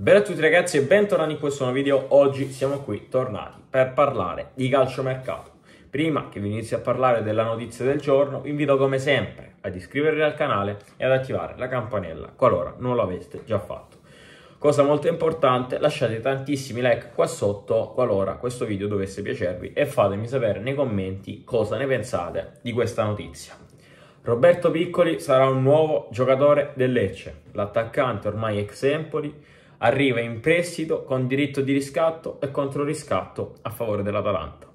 Bene a tutti ragazzi e bentornati in questo nuovo video. Oggi siamo qui tornati per parlare di calciomercato. Prima che vi inizi a parlare della notizia del giorno, vi invito come sempre ad iscrivervi al canale e ad attivare la campanella qualora non l'aveste già fatto. Cosa molto importante, lasciate tantissimi like qua sotto qualora questo video dovesse piacervi e fatemi sapere nei commenti cosa ne pensate di questa notizia. Roberto Piccoli sarà un nuovo giocatore del Lecce, l'attaccante ormai ex Empoli arriva in prestito con diritto di riscatto e contro riscatto a favore dell'Atalanta.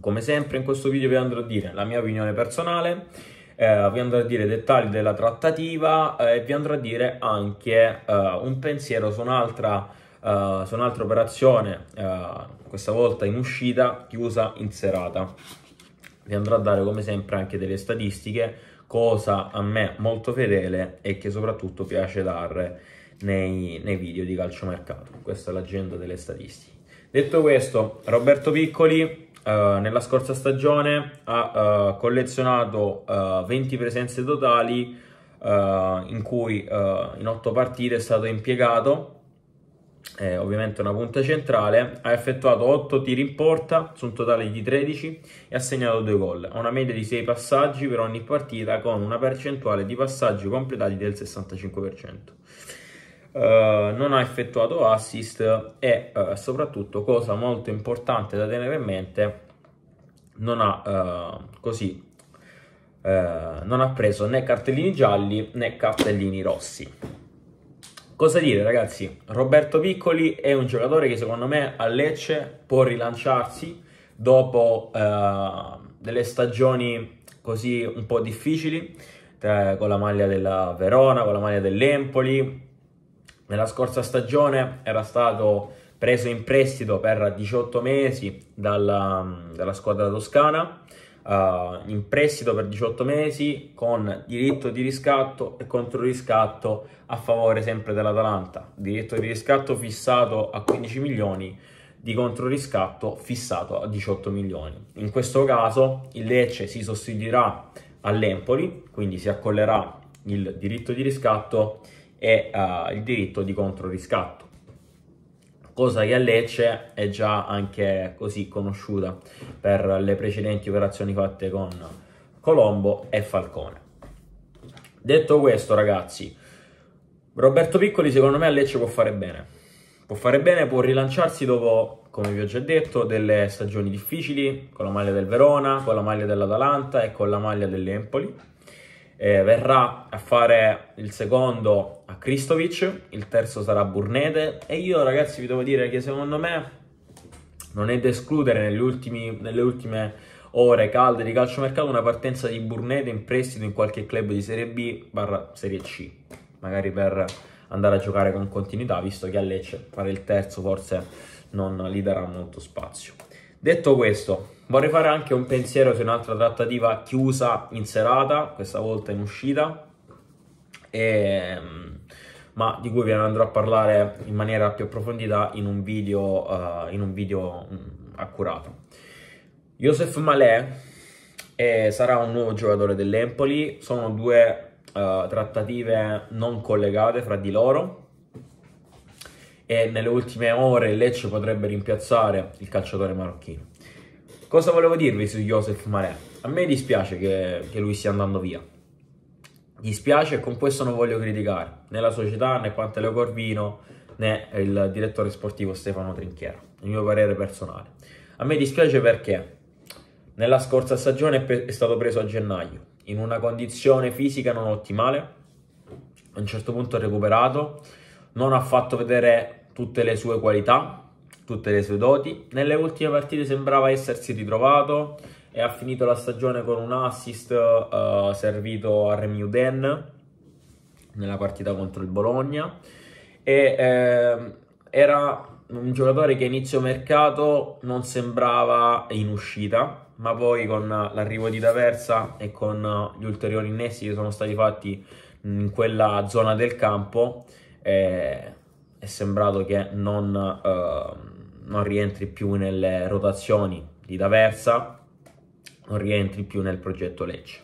Come sempre in questo video vi andrò a dire la mia opinione personale, eh, vi andrò a dire i dettagli della trattativa eh, e vi andrò a dire anche eh, un pensiero su un'altra, eh, su un'altra operazione, eh, questa volta in uscita, chiusa in serata. Vi andrò a dare come sempre anche delle statistiche, cosa a me molto fedele e che soprattutto piace dare nei, nei video di calciomercato. Questa è l'agenda delle statistiche. Detto questo, Roberto Piccoli Uh, nella scorsa stagione ha uh, collezionato uh, eh, 20 presenze totali in cui in 8 partite è stato impiegato eh, ovviamente una punta centrale ha effettuato 8 tiri in porta su un totale di 13 e ha segnato 2 gol ha una media di 6 passaggi per ogni partita con una percentuale di passaggi completati del 65% eh, non ha effettuato assist e uh, soprattutto cosa molto importante da tenere in mente non ha uh, così non ha preso né cartellini gialli né cartellini rossi cosa dire ragazzi Roberto Piccoli è un giocatore che secondo me a Lecce può rilanciarsi dopo delle stagioni così un po' difficili con la maglia della Verona con la maglia dell'Empoli nella scorsa stagione era stato preso in prestito per 18 mesi dalla, dalla squadra toscana, uh, in prestito per 18 mesi con diritto di riscatto e controriscatto a favore sempre dell'Atalanta. Diritto di riscatto fissato a 15 milioni, di controriscatto fissato a 18 milioni. In questo caso il Lecce si sostituirà all'Empoli, quindi si accollerà il diritto di riscatto e uh, il diritto di controriscatto, cosa che a Lecce è già anche così conosciuta per le precedenti operazioni fatte con Colombo e Falcone. Detto questo, ragazzi, Roberto Piccoli secondo me a Lecce può fare bene. Può fare bene, può rilanciarsi dopo, come vi ho già detto, delle stagioni difficili, con la maglia del Verona, con la maglia dell'Atalanta e con la maglia dell'Empoli eh, verrà a fare il secondo a Kristovic, il terzo sarà Burnede e io ragazzi vi devo dire che secondo me non è da escludere ultimi, nelle ultime ore calde di calciomercato una partenza di Burnede in prestito in qualche club di Serie B barra Serie C, magari per andare a giocare con continuità, visto che a Lecce fare il terzo forse non gli darà molto spazio. Detto questo, vorrei fare anche un pensiero su un'altra trattativa chiusa in serata, questa volta in uscita, e, ehm, ma di cui vi andrò a parlare in maniera più approfondita in un video, uh, in un video mm, accurato. Josef Malé eh, sarà un nuovo giocatore dell'Empoli, sono due uh, trattative non collegate fra di loro, e nelle ultime ore Lecce potrebbe rimpiazzare il calciatore marocchino. Cosa volevo dirvi su Joseph Maré? A me dispiace che, che lui stia andando via. Dispiace e con questo non voglio criticare né la società né Panteleo Corvino né il direttore sportivo Stefano Trinchiera. il mio parere personale. A me dispiace perché nella scorsa stagione è stato preso a gennaio, in una condizione fisica non ottimale, a un certo punto recuperato, non ha fatto vedere tutte le sue qualità, tutte le sue doti. Nelle ultime partite sembrava essersi ritrovato e ha finito la stagione con un assist uh, servito a Remy Uden nella partita contro il Bologna e eh, era un giocatore che inizio mercato non sembrava in uscita ma poi con l'arrivo di Taversa e con gli ulteriori innessi che sono stati fatti in quella zona del campo eh, è sembrato che non, uh, non rientri più nelle rotazioni di Daversa, non rientri più nel progetto Lecce.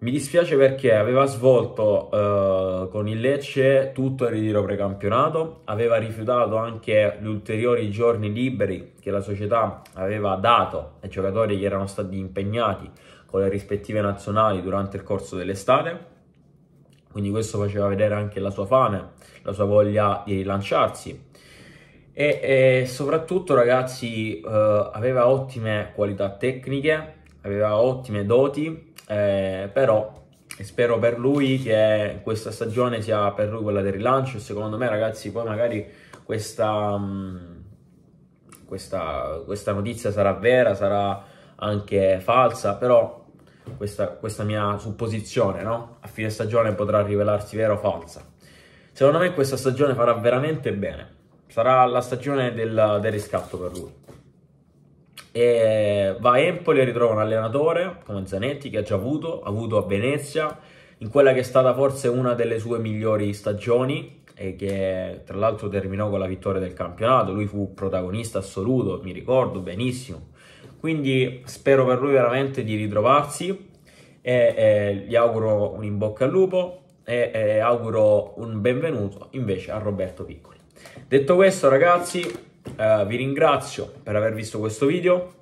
Mi dispiace perché aveva svolto uh, con il Lecce tutto il ritiro precampionato, aveva rifiutato anche gli ulteriori giorni liberi che la società aveva dato ai giocatori che erano stati impegnati con le rispettive nazionali durante il corso dell'estate quindi questo faceva vedere anche la sua fame, la sua voglia di rilanciarsi. E, e soprattutto, ragazzi, eh, aveva ottime qualità tecniche, aveva ottime doti, eh, però spero per lui che questa stagione sia per lui quella del rilancio. Secondo me, ragazzi, poi magari questa, mh, mm, questa, questa notizia sarà vera, sarà anche falsa, però questa, questa mia supposizione, no? A fine stagione potrà rivelarsi vera o falsa. Secondo me questa stagione farà veramente bene. Sarà la stagione del, del riscatto per lui. E va a Empoli e ritrova un allenatore come Zanetti che ha già avuto, ha avuto a Venezia, in quella che è stata forse una delle sue migliori stagioni e che tra l'altro terminò con la vittoria del campionato, lui fu protagonista assoluto, mi ricordo benissimo. Quindi spero per lui veramente di ritrovarsi e eh, gli auguro un in bocca al lupo e eh, auguro un benvenuto invece a Roberto Piccoli. Detto questo ragazzi eh, vi ringrazio per aver visto questo video,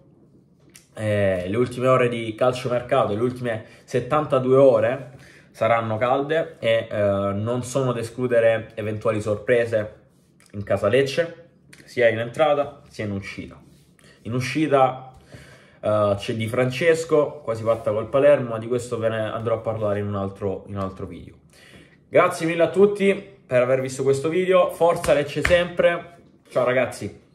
eh, le ultime ore di calcio calciomercato, le ultime 72 ore saranno calde e eh, non sono da escludere eventuali sorprese in casa Lecce, sia in entrata sia in uscita. In uscita eh, c'è Di Francesco, quasi fatta col Palermo, ma di questo ve ne andrò a parlare in un, altro, in un altro video. Grazie mille a tutti per aver visto questo video, forza Lecce sempre, ciao ragazzi!